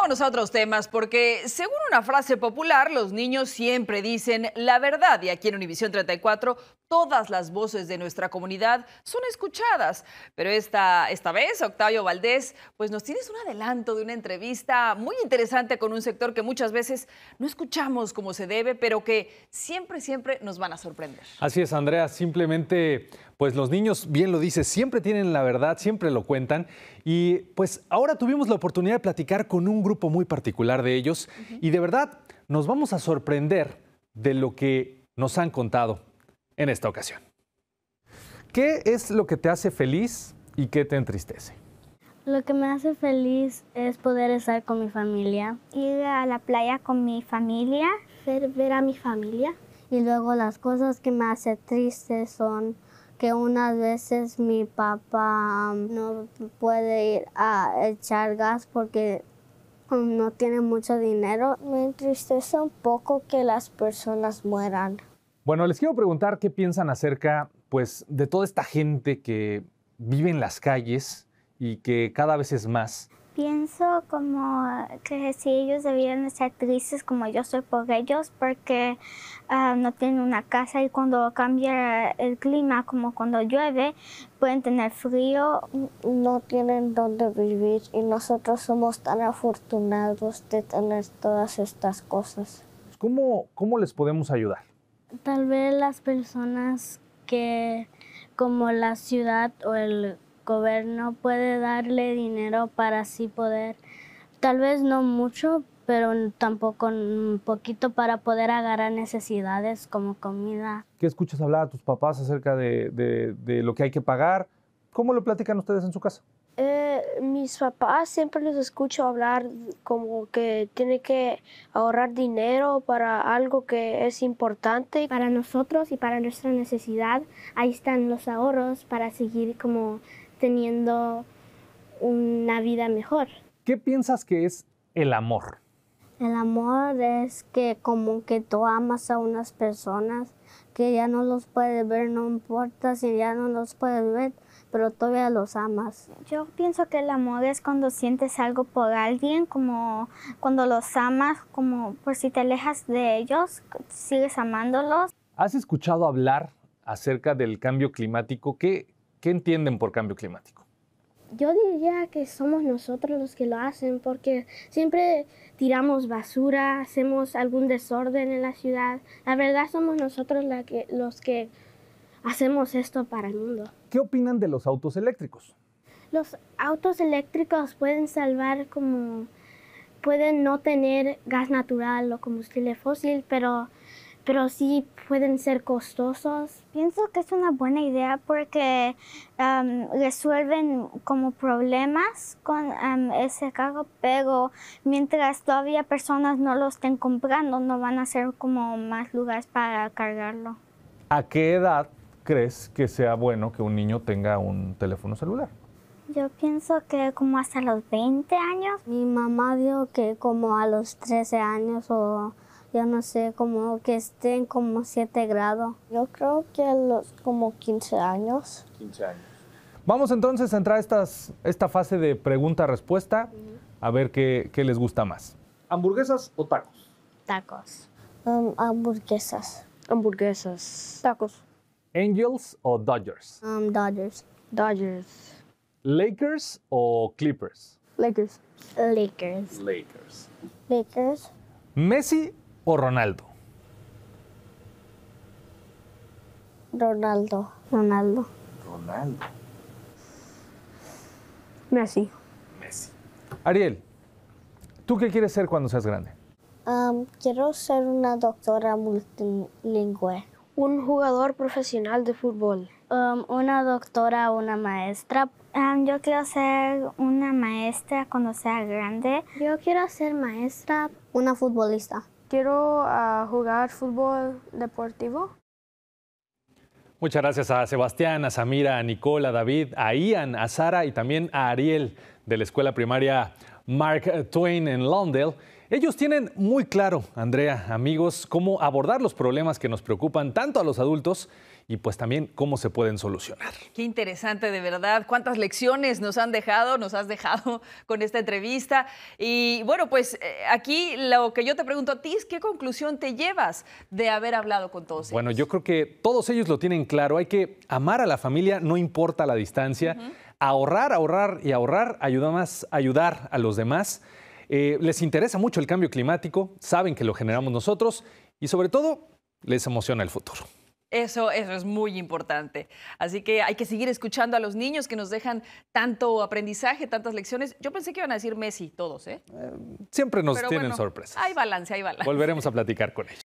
Vámonos a otros temas, porque según una frase popular, los niños siempre dicen la verdad y aquí en Univisión 34 todas las voces de nuestra comunidad son escuchadas. Pero esta, esta vez, Octavio Valdés, pues nos tienes un adelanto de una entrevista muy interesante con un sector que muchas veces no escuchamos como se debe, pero que siempre, siempre nos van a sorprender. Así es, Andrea, simplemente pues los niños, bien lo dice, siempre tienen la verdad, siempre lo cuentan. Y pues ahora tuvimos la oportunidad de platicar con un grupo muy particular de ellos y de verdad nos vamos a sorprender de lo que nos han contado en esta ocasión. ¿Qué es lo que te hace feliz y qué te entristece? Lo que me hace feliz es poder estar con mi familia. Ir a la playa con mi familia. Ver, ver a mi familia. Y luego las cosas que me hacen triste son que unas veces mi papá um, no puede ir a echar gas porque um, no tiene mucho dinero. Me entristece un poco que las personas mueran. Bueno, les quiero preguntar qué piensan acerca pues, de toda esta gente que vive en las calles y que cada vez es más pienso como que si ellos debieran estar tristes como yo soy por ellos porque ah, no tienen una casa y cuando cambia el clima, como cuando llueve, pueden tener frío. No tienen dónde vivir y nosotros somos tan afortunados de tener todas estas cosas. ¿Cómo, cómo les podemos ayudar? Tal vez las personas que como la ciudad o el gobierno puede darle dinero para así poder, tal vez no mucho, pero tampoco un poquito para poder agarrar necesidades como comida. ¿Qué escuchas hablar a tus papás acerca de, de, lo que hay que pagar? ¿Cómo lo platican ustedes en su casa? Eh, mis papás siempre los escucho hablar como que tiene que ahorrar dinero para algo que es importante. Para nosotros y para nuestra necesidad, ahí están los ahorros para seguir como teniendo una vida mejor. ¿Qué piensas que es el amor? El amor es que como que tú amas a unas personas que ya no los puedes ver, no importa si ya no los puedes ver, pero todavía los amas. Yo pienso que el amor es cuando sientes algo por alguien, como cuando los amas, como por si te alejas de ellos, sigues amándolos. ¿Has escuchado hablar acerca del cambio climático? que ¿Qué entienden por cambio climático? Yo diría que somos nosotros los que lo hacen porque siempre tiramos basura, hacemos algún desorden en la ciudad. La verdad somos nosotros los que hacemos esto para el mundo. ¿Qué opinan de los autos eléctricos? Los autos eléctricos pueden salvar como pueden no tener gas natural o combustible fósil, pero pero sí pueden ser costosos. Pienso que es una buena idea porque resuelven como problemas con ese cargo, pero mientras todavía personas no lo estén comprando, no van a ser como más lugares para cargarlo. ¿A qué edad crees que sea bueno que un niño tenga un teléfono celular? Yo pienso que como hasta los 20 años. Mi mamá dijo que como a los 13 años o yo no sé, como que estén como 7 grados. Yo creo que los como 15 años. 15 años. Vamos entonces a entrar a estas, esta fase de pregunta-respuesta, a ver qué, les gusta más. ¿Hamburguesas o tacos? Tacos. Um, hamburguesas. Hamburguesas. Tacos. ¿Angels o Dodgers? Um, Dodgers. Dodgers. ¿Lakers o Clippers? Lakers. Lakers. Lakers. Lakers. ¿Messi Ronaldo? Ronaldo, Ronaldo. Ronaldo. Messi. Messi. Ariel, ¿tú qué quieres ser cuando seas grande? quiero ser una doctora multilingüe. Un jugador profesional de fútbol. una doctora, una maestra. yo quiero ser una maestra cuando sea grande. Yo quiero ser maestra. Una futbolista quiero ah, jugar fútbol deportivo. Muchas gracias a Sebastián, a Samira, a Nicola, a David, a Ian, a Sara y también a Ariel de la escuela primaria Mark Twain en Londel. Ellos tienen muy claro, Andrea, amigos, cómo abordar los problemas que nos preocupan tanto a los adultos y pues también cómo se pueden solucionar. Qué interesante, de verdad. Cuántas lecciones nos han dejado, nos has dejado con esta entrevista. Y bueno, pues eh, aquí lo que yo te pregunto a ti es qué conclusión te llevas de haber hablado con todos ellos. Bueno, yo creo que todos ellos lo tienen claro. Hay que amar a la familia, no importa la distancia. Ahorrar, ahorrar y ahorrar ayuda más, ayudar a los demás eh, les interesa mucho el cambio climático, saben que lo generamos nosotros y sobre todo les emociona el futuro. Eso, eso es muy importante. Así que hay que seguir escuchando a los niños que nos dejan tanto aprendizaje, tantas lecciones. Yo pensé que iban a decir Messi todos, ¿eh? eh siempre nos tienen sorpresas. Hay balance, hay balance. Volveremos a platicar con ellos.